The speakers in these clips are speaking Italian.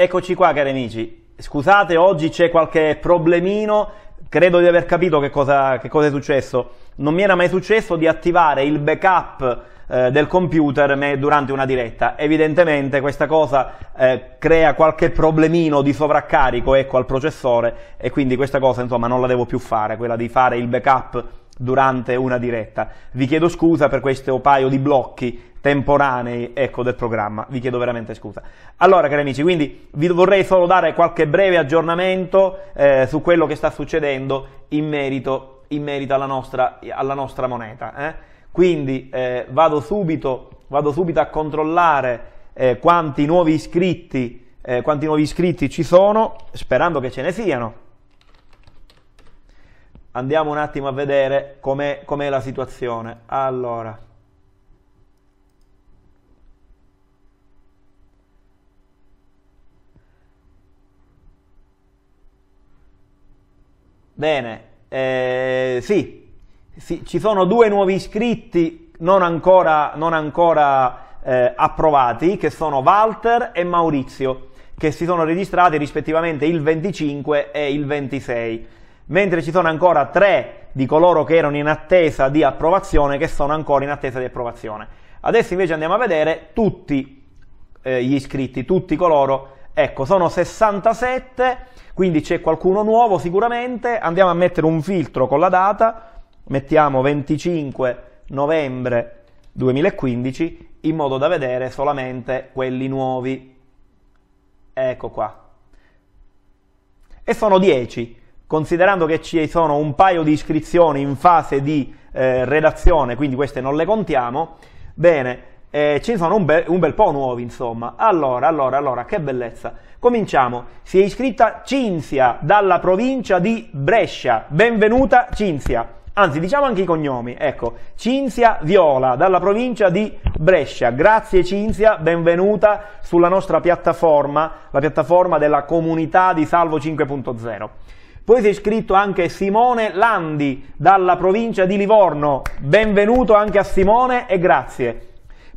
Eccoci qua cari amici, scusate oggi c'è qualche problemino, credo di aver capito che cosa, che cosa è successo. Non mi era mai successo di attivare il backup eh, del computer durante una diretta. Evidentemente questa cosa eh, crea qualche problemino di sovraccarico ecco, al processore e quindi questa cosa insomma non la devo più fare, quella di fare il backup durante una diretta. Vi chiedo scusa per questo paio di blocchi temporanei ecco, del programma. Vi chiedo veramente scusa. Allora, cari amici, quindi vi vorrei solo dare qualche breve aggiornamento eh, su quello che sta succedendo in merito, in merito alla, nostra, alla, nostra, moneta. Eh? Quindi eh, vado, subito, vado, subito, a controllare eh, quanti nuovi, iscritti, eh, quanti nuovi iscritti ci sono, sperando che ce ne siano. Andiamo un attimo a vedere com'è, com'è la situazione. Allora. Bene, eh, sì, sì, ci sono due nuovi iscritti non ancora, non ancora eh, approvati, che sono Walter e Maurizio, che si sono registrati rispettivamente il 25 e il 26, mentre ci sono ancora tre di coloro che erano in attesa di approvazione, che sono ancora in attesa di approvazione. Adesso invece andiamo a vedere tutti eh, gli iscritti, tutti coloro Ecco, sono 67, quindi c'è qualcuno nuovo sicuramente, andiamo a mettere un filtro con la data, mettiamo 25 novembre 2015 in modo da vedere solamente quelli nuovi. Ecco qua. E sono 10, considerando che ci sono un paio di iscrizioni in fase di eh, redazione, quindi queste non le contiamo. Bene, eh, ce ne sono un, be un bel po' nuovi, insomma. Allora, allora, allora, che bellezza. Cominciamo. Si è iscritta Cinzia dalla provincia di Brescia. Benvenuta Cinzia. Anzi, diciamo anche i cognomi. Ecco, Cinzia Viola dalla provincia di Brescia. Grazie Cinzia, benvenuta sulla nostra piattaforma, la piattaforma della comunità di Salvo 5.0. Poi si è iscritto anche Simone Landi dalla provincia di Livorno. Benvenuto anche a Simone e grazie.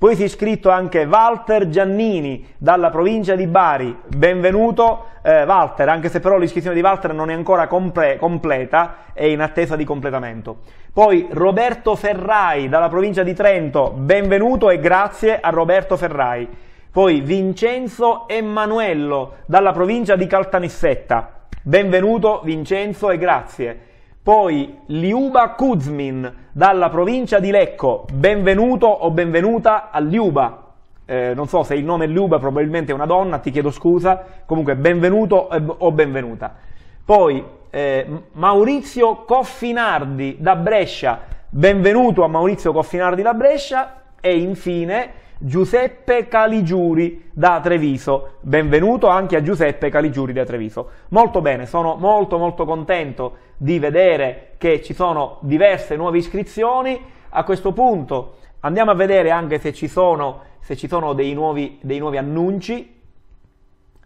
Poi si è iscritto anche Walter Giannini dalla provincia di Bari, benvenuto eh, Walter, anche se però l'iscrizione di Walter non è ancora comple completa, è in attesa di completamento. Poi Roberto Ferrai dalla provincia di Trento, benvenuto e grazie a Roberto Ferrai. Poi Vincenzo Emanuello dalla provincia di Caltanissetta, benvenuto Vincenzo e grazie. Poi Liuba Kuzmin dalla provincia di Lecco, benvenuto o benvenuta a Liuba. Eh, non so se il nome è Liuba, probabilmente è una donna, ti chiedo scusa. Comunque, benvenuto o benvenuta. Poi eh, Maurizio Coffinardi da Brescia, benvenuto a Maurizio Coffinardi da Brescia. E infine Giuseppe Caligiuri da Treviso. Benvenuto anche a Giuseppe Caligiuri da Treviso. Molto bene, sono molto molto contento di vedere che ci sono diverse nuove iscrizioni. A questo punto andiamo a vedere anche se ci sono, se ci sono dei, nuovi, dei nuovi annunci.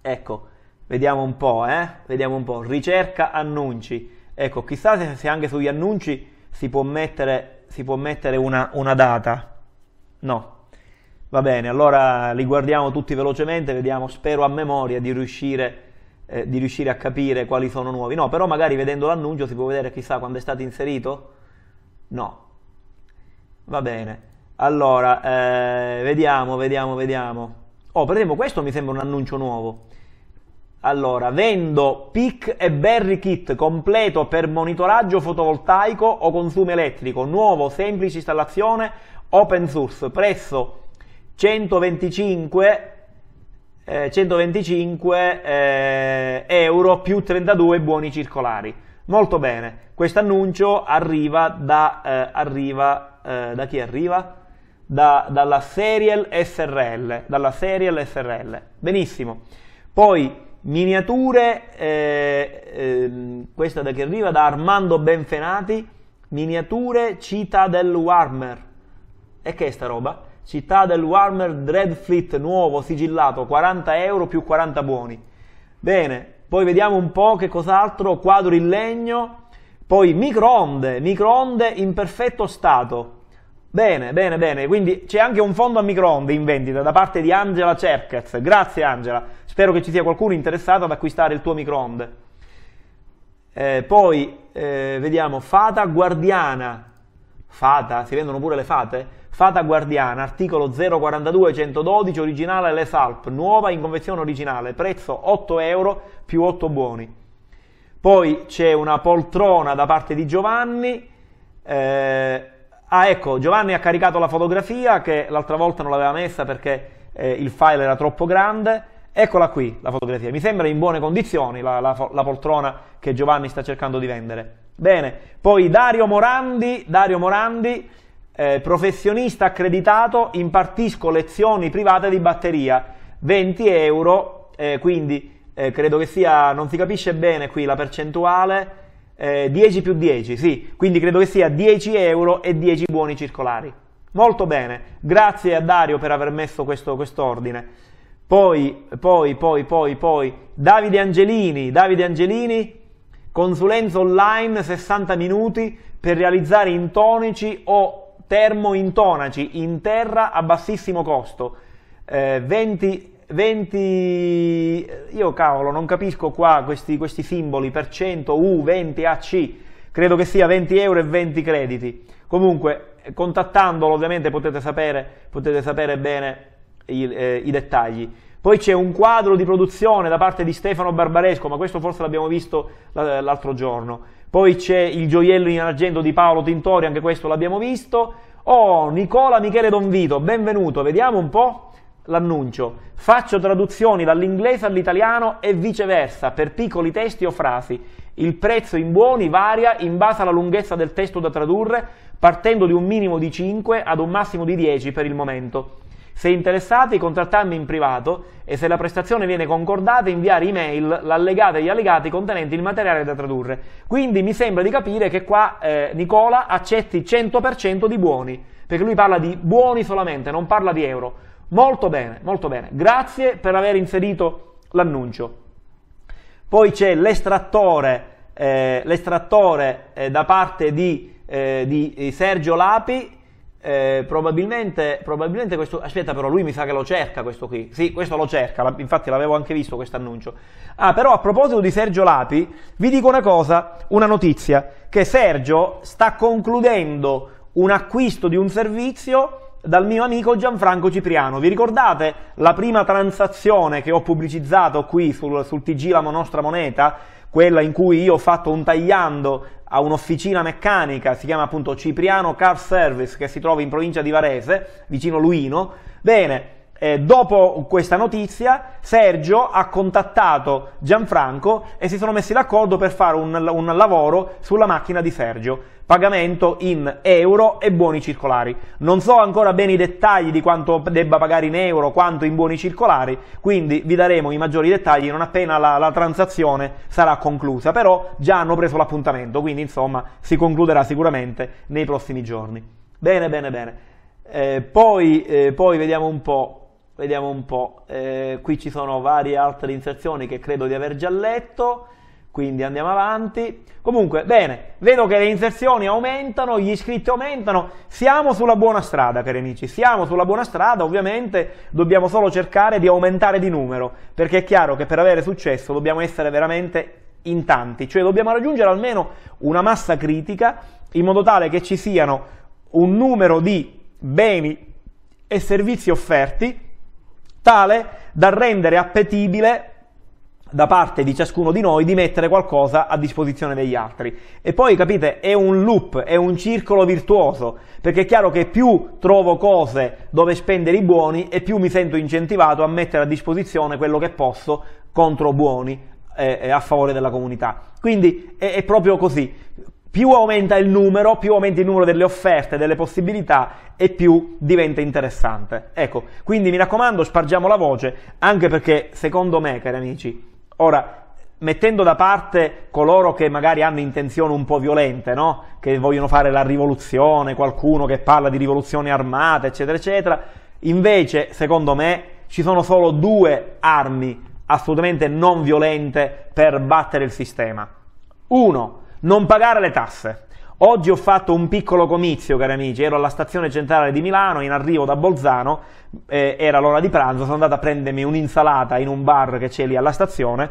Ecco, vediamo un po', eh? Vediamo un po'. Ricerca annunci. Ecco, chissà se, se anche sugli annunci si può mettere, si può mettere una, una data. No, Va bene, allora li guardiamo tutti velocemente, vediamo, spero a memoria di riuscire, eh, di riuscire a capire quali sono nuovi. No, però magari vedendo l'annuncio si può vedere chissà quando è stato inserito? No. Va bene. Allora, eh, vediamo, vediamo, vediamo. Oh, per esempio questo mi sembra un annuncio nuovo. Allora, vendo PIC e Berry Kit completo per monitoraggio fotovoltaico o consumo elettrico, nuovo, semplice installazione, open source, prezzo 125, eh, 125 eh, euro più 32 buoni circolari. Molto bene, questo annuncio arriva, da, eh, arriva eh, da chi arriva? Da, dalla Serial SRL, dalla Serial SRL. Benissimo. Poi miniature, eh, ehm, questa da chi arriva? Da Armando Benfenati, miniature Cita del Warmer. E che è sta roba? città del Warmer Dreadfleet nuovo sigillato 40 euro più 40 buoni bene poi vediamo un po' che cos'altro quadro in legno poi microonde microonde in perfetto stato Bene, bene, bene. Quindi c'è anche un fondo a microonde in vendita da parte di Angela Cerquez. Grazie Angela. Spero che ci sia qualcuno interessato ad acquistare il tuo microonde. Eh, poi eh, vediamo Fata Guardiana. Fata, si vendono pure le fate? Fata guardiana, articolo 042 112, originale Les Alp, nuova in convenzione originale, prezzo 8 euro più 8 buoni. Poi c'è una poltrona da parte di Giovanni. Eh, ah, ecco, Giovanni ha caricato la fotografia che l'altra volta non l'aveva messa perché eh, il file era troppo grande. Eccola qui la fotografia, mi sembra in buone condizioni la, la, la, poltrona che Giovanni sta cercando di vendere. Bene, poi Dario Morandi, Dario Morandi eh, professionista accreditato, impartisco lezioni private di batteria, 20 euro, eh, quindi eh, credo che sia, non si capisce bene qui la percentuale, 10 eh, più 10, sì, quindi credo che sia 10 euro e 10 buoni circolari. Molto bene, grazie a Dario per aver messo questo ordine. Poi, poi, poi, poi, poi, Davide Angelini, Davide Angelini, consulenza online 60 minuti per realizzare intonici o termointonaci in terra a bassissimo costo. Eh, 20 20, io cavolo, non capisco qua questi, questi simboli, per 100, U, 20, AC, credo che sia 20 euro e 20 crediti. Comunque, contattandolo ovviamente potete sapere, potete sapere bene i, eh, i dettagli. Poi c'è un quadro di produzione da parte di Stefano Barbaresco, ma questo forse l'abbiamo visto l'altro giorno. Poi c'è il gioiello in argento di Paolo Tintori, anche questo l'abbiamo visto. Oh, Nicola Michele Donvito, benvenuto, vediamo un po' l'annuncio. Faccio traduzioni dall'inglese all'italiano e viceversa per piccoli testi o frasi. Il prezzo in buoni varia in base alla lunghezza del testo da tradurre, partendo di un minimo di 5 ad un massimo di 10 per il momento. Se interessati, contattarmi in privato e se la prestazione viene concordata, inviare email l'allegato e gli allegati contenenti il materiale da tradurre. Quindi mi sembra di capire che qua eh, Nicola accetti 100% di buoni, perché lui parla di buoni solamente, non parla di euro. Molto bene, molto bene. Grazie per aver inserito l'annuncio. Poi c'è l'estrattore, eh, l'estrattore eh, da parte di, eh, di Sergio Lapi eh, probabilmente, probabilmente, questo. Aspetta, però, lui mi sa che lo cerca questo qui. Sì, questo lo cerca, infatti l'avevo anche visto questo annuncio. Ah, però a proposito di Sergio Lapi, vi dico una cosa, una notizia, che Sergio sta concludendo un acquisto di un servizio dal mio amico Gianfranco Cipriano. Vi ricordate la prima transazione che ho pubblicizzato qui sul, sul TG La Nostra Moneta? quella in cui io ho fatto un tagliando a un'officina meccanica, si chiama appunto Cipriano Car Service, che si trova in provincia di Varese, vicino Luino. Bene, eh, dopo questa notizia Sergio ha contattato Gianfranco e si sono messi d'accordo per fare un, un lavoro sulla macchina di Sergio pagamento in euro e buoni circolari. Non so ancora bene i dettagli di quanto debba pagare in euro, quanto in buoni circolari, quindi vi daremo i maggiori dettagli non appena la, la transazione sarà conclusa, però già hanno preso l'appuntamento, quindi insomma si concluderà sicuramente nei prossimi giorni. Bene, bene, bene. Eh, poi, eh, poi vediamo un po'. Vediamo un po', eh, qui ci sono varie altre inserzioni che credo di aver già letto, quindi andiamo avanti. Comunque, bene, vedo che le inserzioni aumentano, gli iscritti aumentano, siamo sulla buona strada, cari amici, siamo sulla buona strada, ovviamente dobbiamo solo cercare di aumentare di numero, perché è chiaro che per avere successo dobbiamo essere veramente in tanti, cioè dobbiamo raggiungere almeno una massa critica in modo tale che ci siano un numero di beni e servizi offerti tale da rendere appetibile da parte di ciascuno di noi di mettere qualcosa a disposizione degli altri. E poi capite, è un loop, è un circolo virtuoso, perché è chiaro che più trovo cose dove spendere i buoni e più mi sento incentivato a mettere a disposizione quello che posso contro buoni eh, eh a favore della comunità. Quindi è, è proprio così più aumenta il numero, più aumenta il numero delle offerte, delle possibilità e più diventa interessante. Ecco, quindi mi raccomando, spargiamo la voce, anche perché secondo me, cari amici, ora mettendo da parte coloro che magari hanno intenzioni un po' violente, no? che vogliono fare la rivoluzione, qualcuno che parla di rivoluzione armata, eccetera, eccetera, invece, secondo me, ci sono solo due armi assolutamente non violente per battere il sistema. Uno, non pagare le tasse. Oggi ho fatto un piccolo comizio, cari amici, ero alla stazione centrale di Milano, in arrivo da Bolzano, eh, era l'ora di pranzo, sono andato a prendermi un'insalata in un bar che c'è lì alla stazione,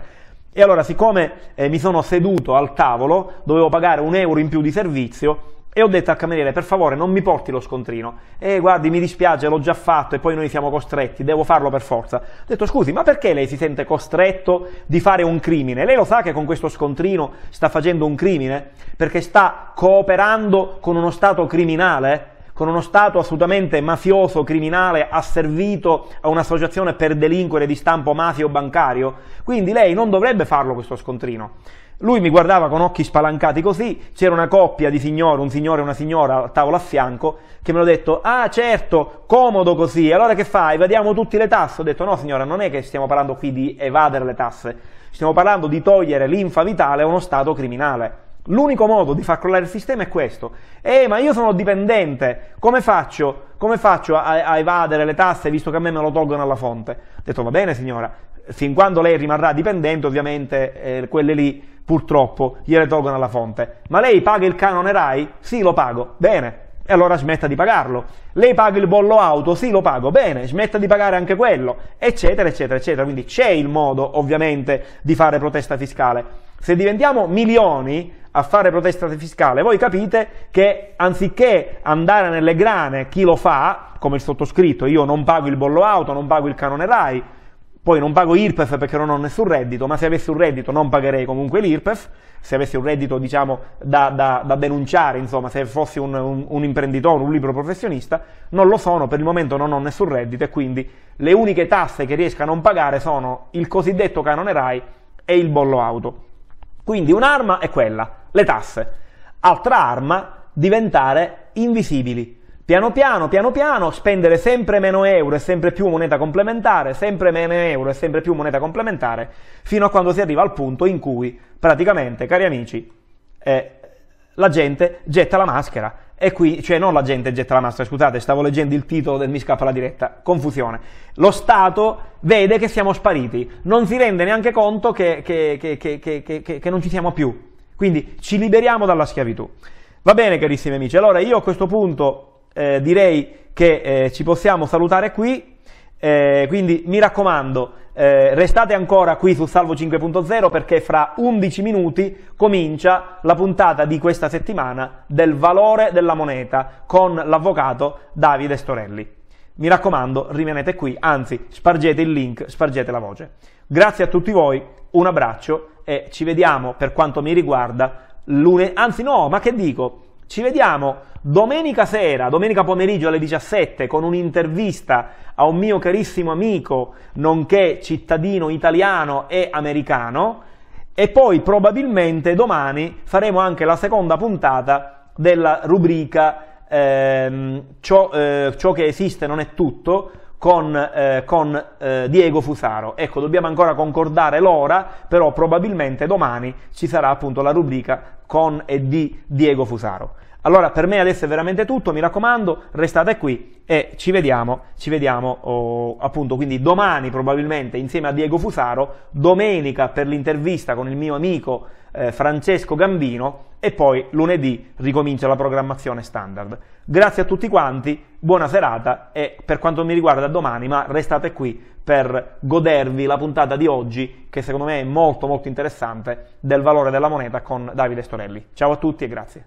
e allora siccome eh, mi sono seduto al tavolo, dovevo pagare un euro in più di servizio, e ho detto al cameriere, per favore non mi porti lo scontrino. Eh, guardi, mi dispiace, l'ho già fatto e poi noi siamo costretti, devo farlo per forza. Ho detto, scusi, ma perché lei si sente costretto di fare un crimine? Lei lo sa che con questo scontrino sta facendo un crimine? Perché sta cooperando con uno Stato criminale? con uno Stato assolutamente mafioso, criminale, asservito a un'associazione per delinquere di stampo mafio bancario, quindi lei non dovrebbe farlo questo scontrino. Lui mi guardava con occhi spalancati così, c'era una coppia di signori, un signore e una signora a tavola a fianco, che mi hanno detto, ah certo, comodo così, allora che fai, evadiamo tutte le tasse? Ho detto, no signora, non è che stiamo parlando qui di evadere le tasse, stiamo parlando di togliere l'infa vitale a uno Stato criminale. L'unico modo di far crollare il sistema è questo. Eh, ma io sono dipendente, come faccio, come faccio a, a, evadere le tasse visto che a me me lo tolgono alla fonte? Ho detto, va bene signora, fin quando lei rimarrà dipendente, ovviamente eh, quelle lì purtroppo gliele tolgono alla fonte. Ma lei paga il canone RAI? Sì, lo pago. Bene, e allora smetta di pagarlo. Lei paga il bollo auto? Sì, lo pago. Bene, smetta di pagare anche quello, eccetera, eccetera, eccetera. Quindi c'è il modo, ovviamente, di fare protesta fiscale. Se diventiamo milioni, a fare protesta fiscale, voi capite che anziché andare nelle grane chi lo fa, come il sottoscritto, io non pago il bollo auto, non pago il canone RAI, poi non pago IRPEF perché non ho nessun reddito, ma se avessi un reddito non pagherei comunque l'IRPEF, se avessi un reddito diciamo, da, da, da, denunciare, insomma, se fossi un, un, un, imprenditore, un libero professionista, non lo sono, per il momento non ho nessun reddito e quindi le uniche tasse che riesco a non pagare sono il cosiddetto canone RAI e il bollo auto. Quindi un'arma è quella, le tasse. Altra arma, diventare invisibili. Piano piano, piano piano, spendere sempre meno euro e sempre più moneta complementare, sempre meno euro e sempre più moneta complementare, fino a quando si arriva al punto in cui praticamente, cari amici, eh, la gente getta la maschera. E qui, cioè non la gente getta la maschera, scusate, stavo leggendo il titolo del Mi scappa la diretta, confusione. Lo Stato vede che siamo spariti, non si rende neanche conto che, che, che, che non ci siamo più. Quindi ci liberiamo dalla schiavitù. Va bene, carissimi amici, allora io a questo punto eh, direi che eh, ci possiamo salutare qui, eh, quindi mi raccomando, eh, restate ancora qui su Salvo 5.0 perché fra 11 minuti comincia la puntata di questa settimana del valore della moneta con l'avvocato Davide Storelli. Mi raccomando, rimanete qui, anzi, spargete il link, spargete la voce. Grazie a tutti voi, un abbraccio e ci vediamo, per quanto mi riguarda, lunedì, anzi no, ma che dico, ci vediamo domenica sera, domenica pomeriggio alle 17 con un'intervista a un mio carissimo amico, nonché cittadino italiano e americano e poi probabilmente domani faremo anche la seconda puntata della rubrica ehm, ciò, eh, ciò che esiste non è tutto con, eh, con eh, Diego Fusaro. Ecco, dobbiamo ancora concordare l'ora, però probabilmente domani ci sarà appunto la rubrica con e di Diego Fusaro. Allora per me adesso è veramente tutto, mi raccomando, restate qui e ci vediamo, ci vediamo oh, appunto quindi domani probabilmente insieme a Diego Fusaro, domenica per l'intervista con il mio amico eh, Francesco Gambino e poi lunedì ricomincia la programmazione standard. Grazie a tutti quanti, buona serata e per quanto mi riguarda domani, ma restate qui per godervi la puntata di oggi che secondo me è molto molto interessante del valore della moneta con Davide Storelli. Ciao a tutti e grazie.